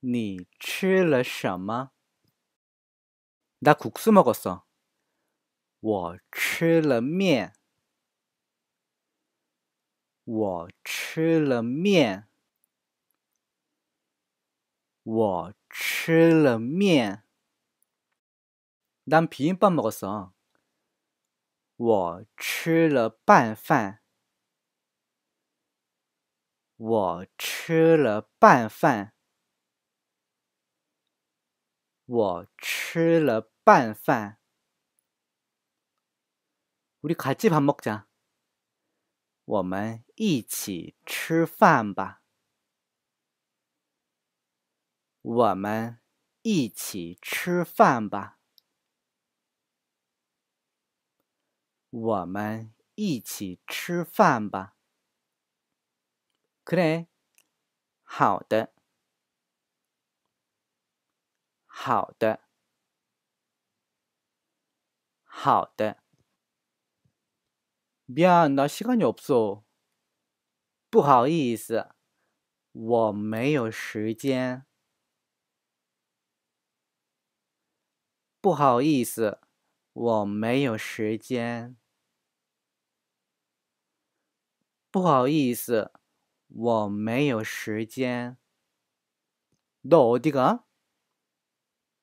你吃了什么？나국수먹었 어。 我吃了面。我吃了面。我吃了面。당비빔밥먹었 어。 我吃了拌饭。我吃了拌饭。我吃了拌饭。我哩开这盘木讲，我们一起吃饭吧。我们一起吃饭吧。我们一起吃饭吧。可 래， 好的。好的，好的。抱歉，我时间没空。不好意思，我没有时间。不好意思，我没有时间。不好意思，我没有时间。你去哪？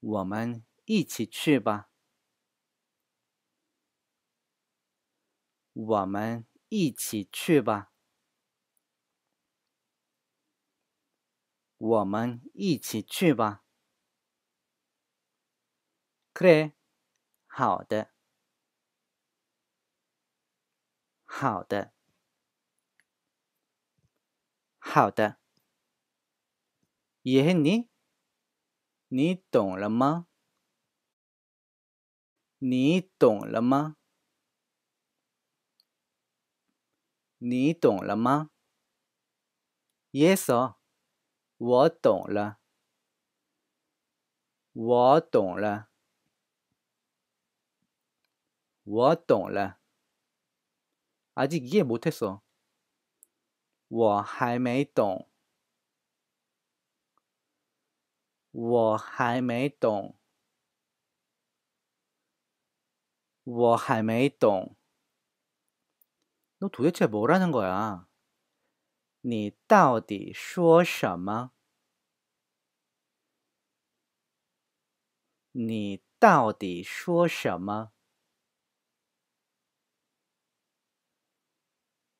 我们一起去吧。我们一起去吧。我们一起去吧。c r 好的。好的。好的。谢谢你。你懂了吗？你懂了吗？你懂了吗？Yes，我懂了。我懂了。我懂了。아직이해못했 어。 我还没懂。我还没懂，我还没懂。노드예체뭘하는거 야？ 你到底说什么？你到底说什么？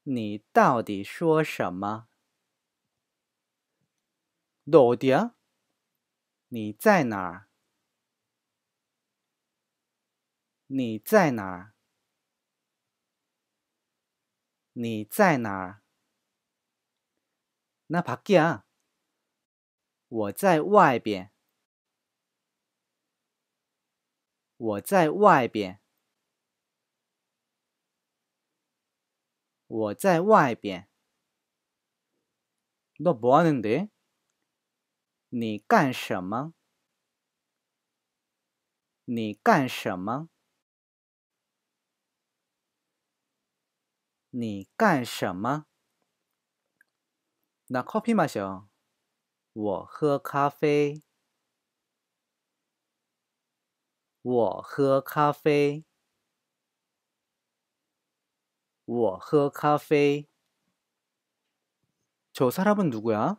你到底说什么？到底啊？你在哪儿？你在哪儿？你在哪儿？那밖에啊，我在外边。我在外边。我在外边。너뭐하는 데？ 你干什么？你干什么？你干什么？那 copy 吗，行，我喝咖啡。我喝咖啡。我喝咖啡。저사람은누구 야？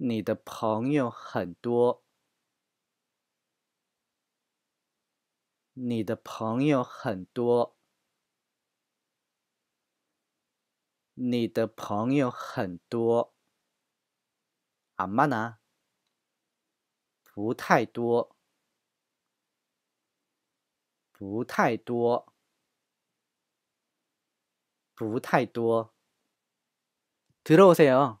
你的朋友很多，你的朋友很多，你的朋友很多。阿妈呢？不太多，不太多，不太多。들어오세 요。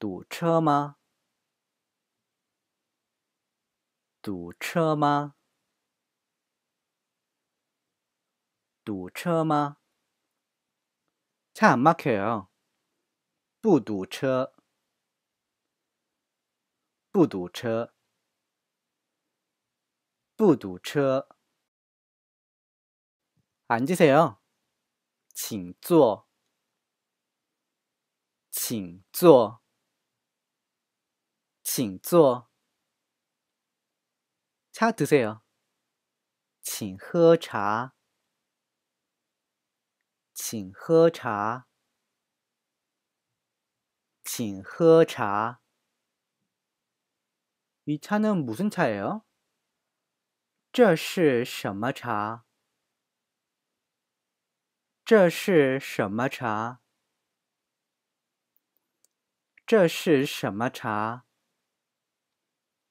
堵车吗？堵车吗？堵车吗？看门口，不堵车，不堵车，不堵车。安吉斯哟，请坐，请坐。请坐。차도세 요？ 请喝茶。请喝茶。请喝茶。이차는무슨차예 요？ 这是什么茶？这是什么茶？这是什么茶？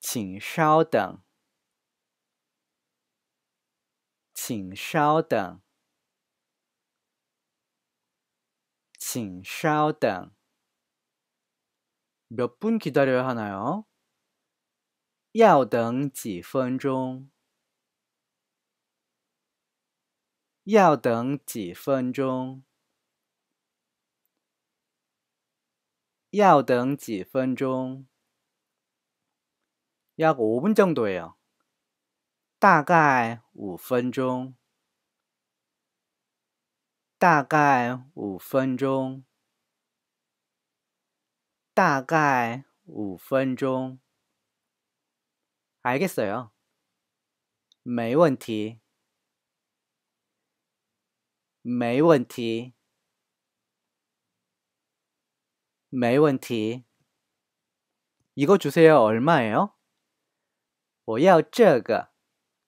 请稍等，请稍等，请稍等。몇분기다려야하나 요？ 要等几分钟？要等几分钟？要等几分钟？약 5분 정도예요. 大概 5分钟. 大概 5分钟. 大概 5分钟. 알겠어요. 没问题.没问题.没问题. 이거 주세요. 얼마예요? 我要这个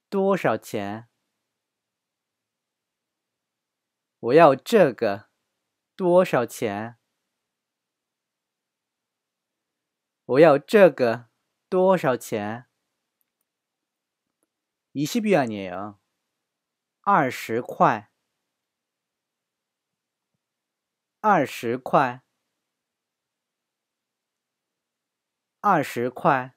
多少钱？我要这个多少钱？我要这个多少钱？一十元钱，二十块，二十块，二十块。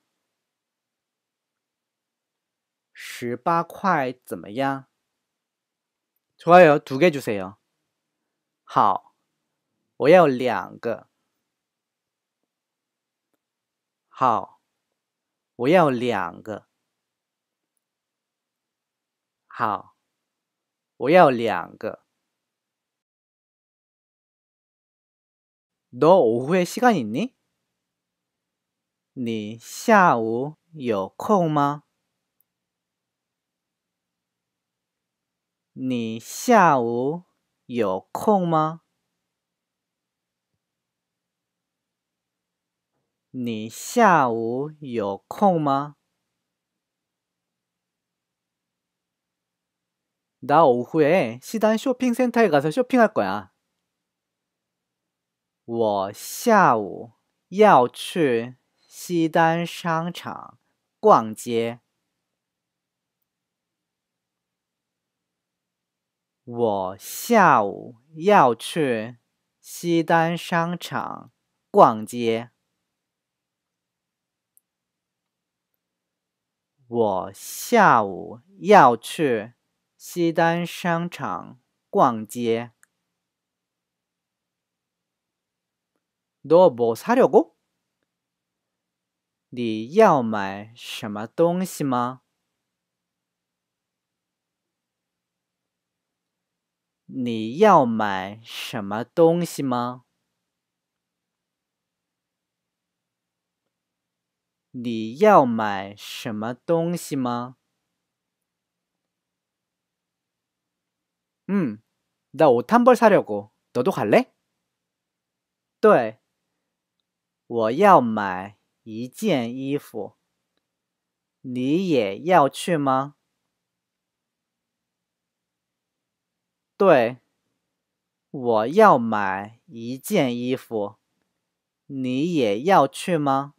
十八块怎么样？좋아요두개주세요好，我要两个。好，我要两个。好，我要两个。너오후에시간이니你下午有空吗？你下午有空吗？你下午有空吗？나오후에시단쇼핑센터에가서쇼핑할거 야。 我下午要去西单商场逛街。我下午要去西单商场逛街。我下午要去西单商场逛街。你要买什么你要买什么东西吗？你要买什么东西吗？你要买什么东西吗？嗯，나옷한벌사려고너도갈래对，我要买一件衣服。你也要去吗？对，我要买一件衣服，你也要去吗？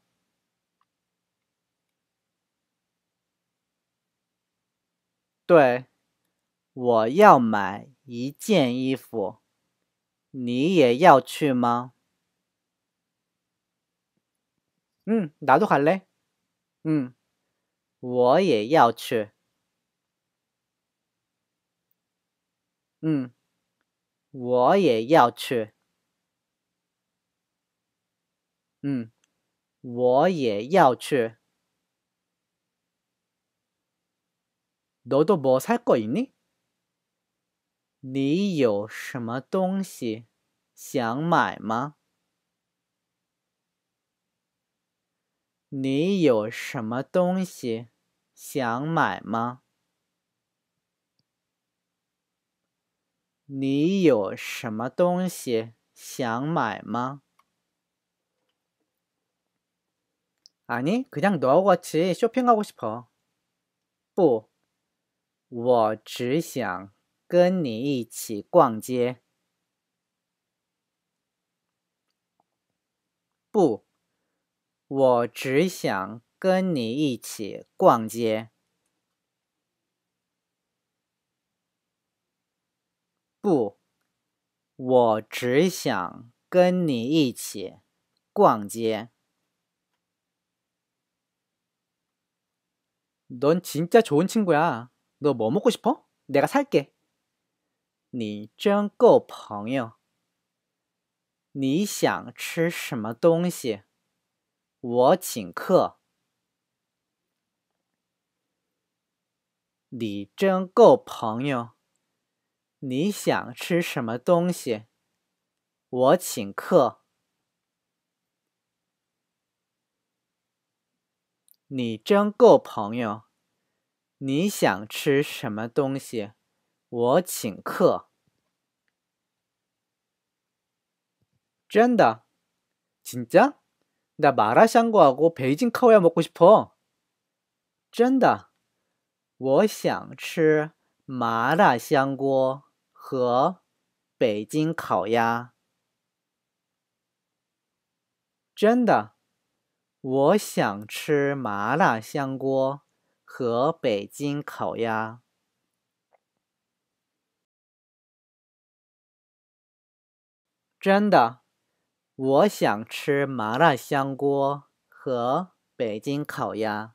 对，我要买一件衣服，你也要去吗？嗯，나도갈 래。 嗯，我也要去。嗯，我也要去。嗯，我也要去。你有什么东西想买吗？你有什么东西想买吗？你有什么东西想买吗？아니그냥너같이쇼핑가고싶어不，我只想跟你一起逛街。不，我只想跟你一起逛街。不，我只想跟你一起逛街。넌진짜좋은친구야너뭐먹고싶어내가살게你真够朋友。你想吃什么东西？我请客。你真够朋友。你想吃什么东西？我请客。你真够朋友。你想吃什么东西？我请客。真的？真的？我麻辣香锅和北京烤鸭吃过，真的。我想吃麻辣香锅。和北京烤鸭。真的，我想吃麻辣香锅和北京烤鸭。真的，我想吃麻辣香锅和北京烤鸭。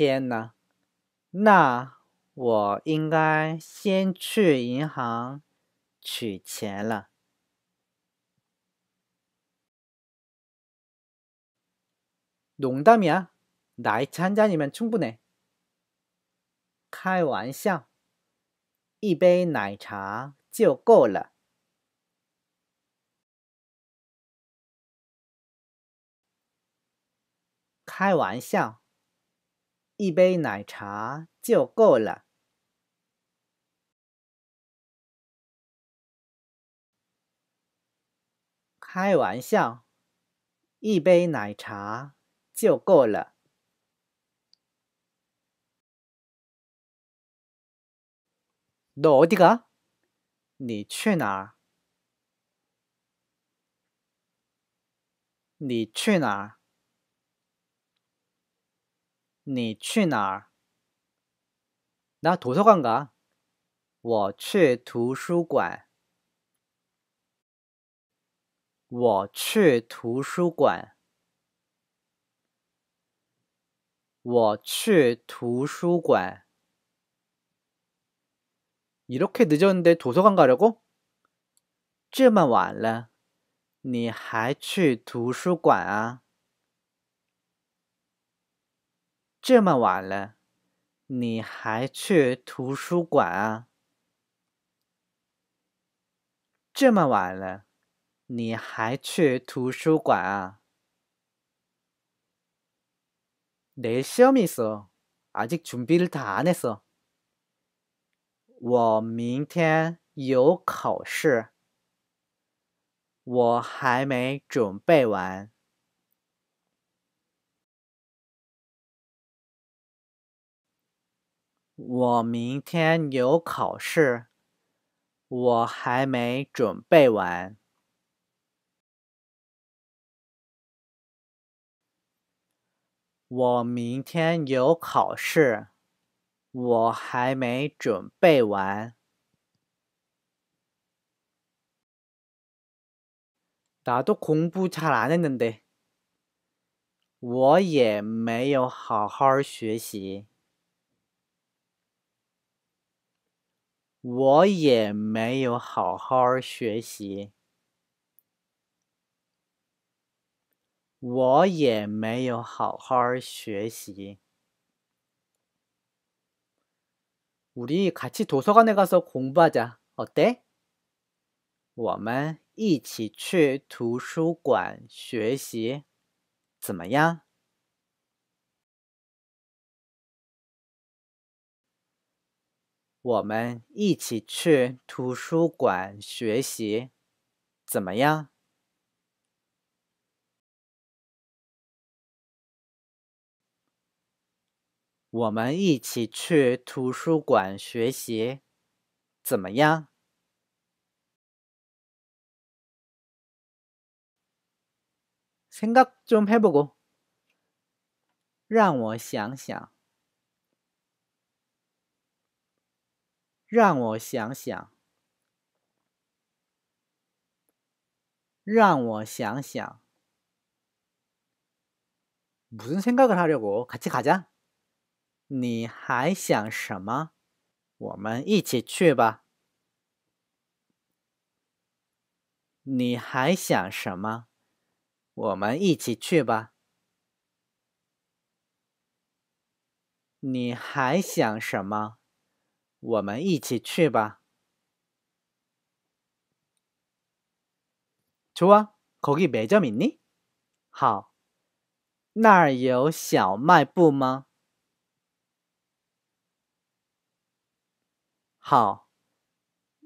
天呐，那我应该先去银行取钱了。농담이야나이트한잔이면충분해开玩笑，一杯奶茶就够了。开玩笑。一杯奶茶就够了。开玩笑，一杯奶茶就够了。你去哪？你去哪？儿？你去哪？儿？你去哪儿？나도서관가我去图书馆。我去图书馆。我去图书馆。이렇게늦었는데도서관가려고这么晚了，你还去图书馆啊？这么晚了，你还去图书馆啊？这么晚了，你还去图书馆啊？雷小米说：“还在准备的啥呢？说，我明天有考试，我还没准备完。”我明天有考试，我还没准备完。我明天有考试，我还没准备完。나도공부잘안했는 데， 我也没有好好学习。我也没有好好学习，我也没有好好学习。우리같이도서관에가서공부하자어때我们一起去图书馆学习，怎么样？我们一起去图书馆学习，怎么样？我们一起去图书馆学习，怎么样？생각좀해보 고， 让我想想。让我想想，让我想想。무슨생각을하려고같이가자你还想什么？我们一起去吧。你还想什么？我们一起去吧。你还想什么？我们一起去吧。好，那儿有小卖部吗？好，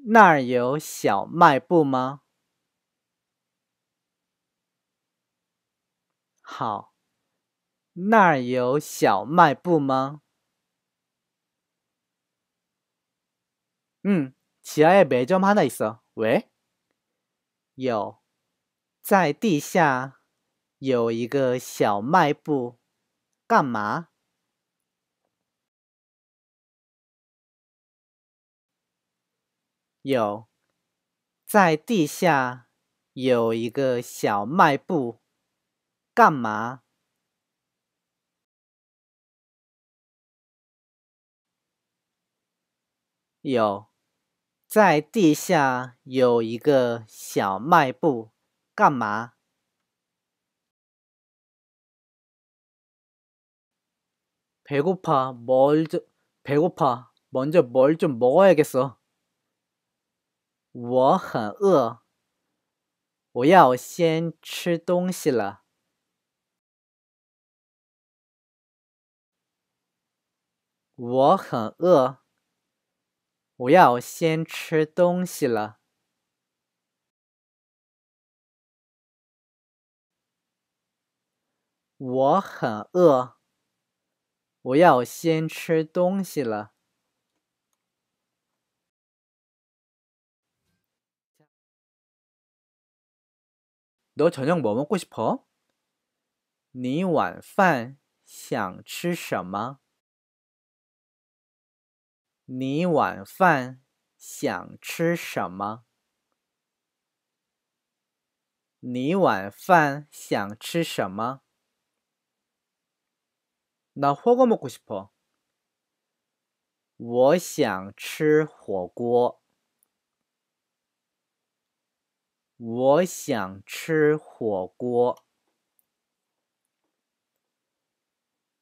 那儿有小卖部吗？好，那儿有小卖部吗？嗯，地下有卖점하나있어왜有，在地下有一个小卖部。干嘛？有，在地下有一个小卖部。干嘛？有。在地下有一个小卖部，干嘛？배고파먼저배고파먼저뭘좀먹어야겠 어。 我很饿，我要先吃东西了。我很饿。我要先吃东西了。我很饿。我要先吃东西了。你晚饭想吃什么？你晚饭想吃什么？你晚饭想吃什么？나火锅먹고싶 어。 我想吃火锅。我想吃火锅。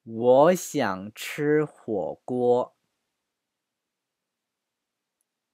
我想吃火锅。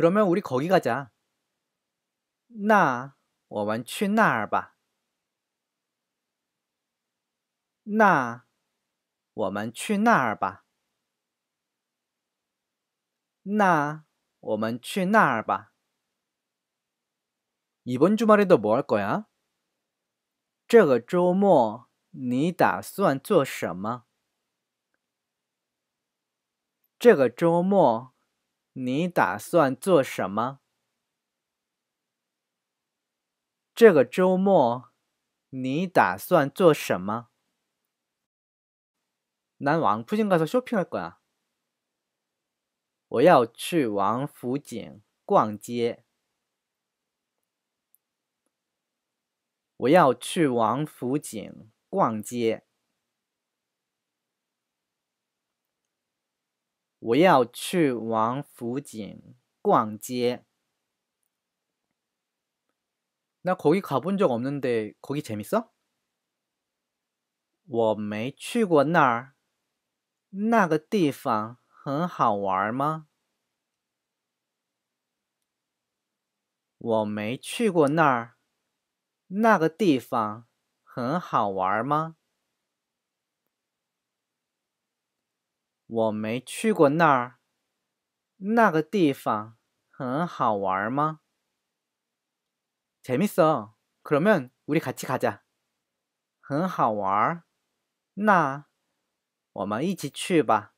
그러면 우리 거기 가자. 나, 我们去那儿吧. 나, 我们去那儿吧. 나, 我们去那儿吧. 이번 주말에도 뭐 할 거야? 这个周末你打算做什么?这个周末你打算做什么？这个周末你打算做什么？난왕푸징가서쇼핑할거 야。 我要去王府井逛街。我要去王府井逛街。我要去王府井逛街。那거기가본적없는데거기재밌어我没去过那儿，那个地方很好玩吗？我没去过那儿，那个地方很好玩吗？我没去过那儿，那个地方很好玩吗？테미소그러면우리같이가자很好玩儿，那我们一起去吧。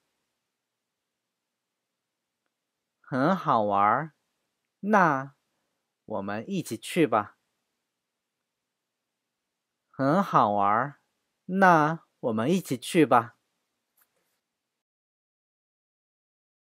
很好玩儿，那我们一起去吧。很好玩儿，那我们一起去吧。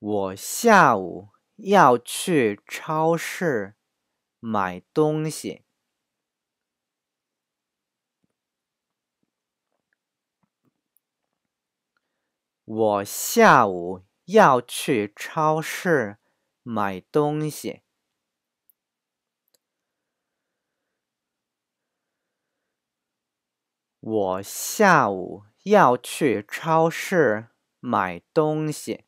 我下午要去超市买东西。我下午要去超市买东西。我下午要去超市买东西。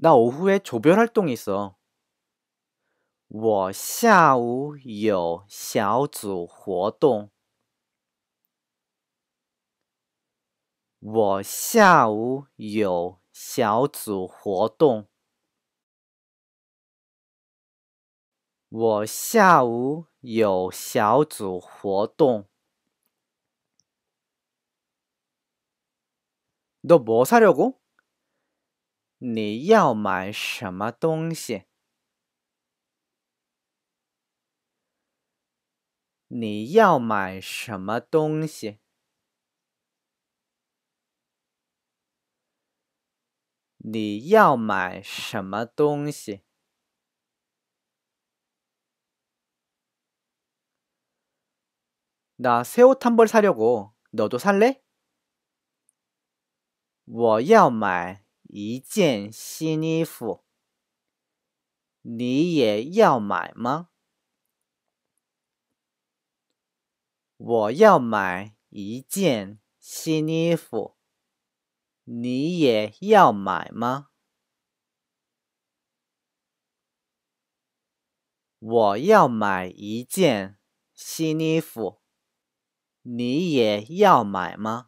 나 오후에 조별 활동이 있어. 我下午有小组活动。 我下午有小组活动。我下午有小组活动。너 뭐 사려고? 你要买什么东西？你要买什么东西？你要买什么东西？나새옷한벌사려고너도살래我要买一件新衣服，你也要买吗？我要买一件新衣服，你也要买吗？我要买一件新衣服，你也要买吗？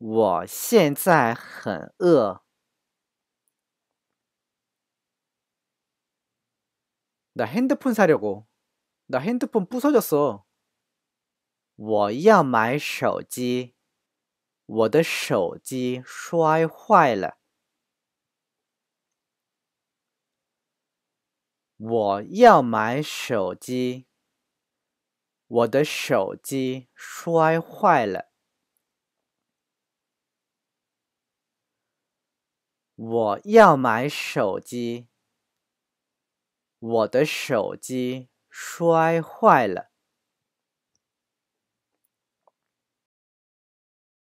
我现在很饿。나핸드폰사려고나핸드폰부서졌 어。 我要买手机，我的手机摔坏了。我要买手机，我的手机摔坏了。我要买手机。我的手机摔坏了。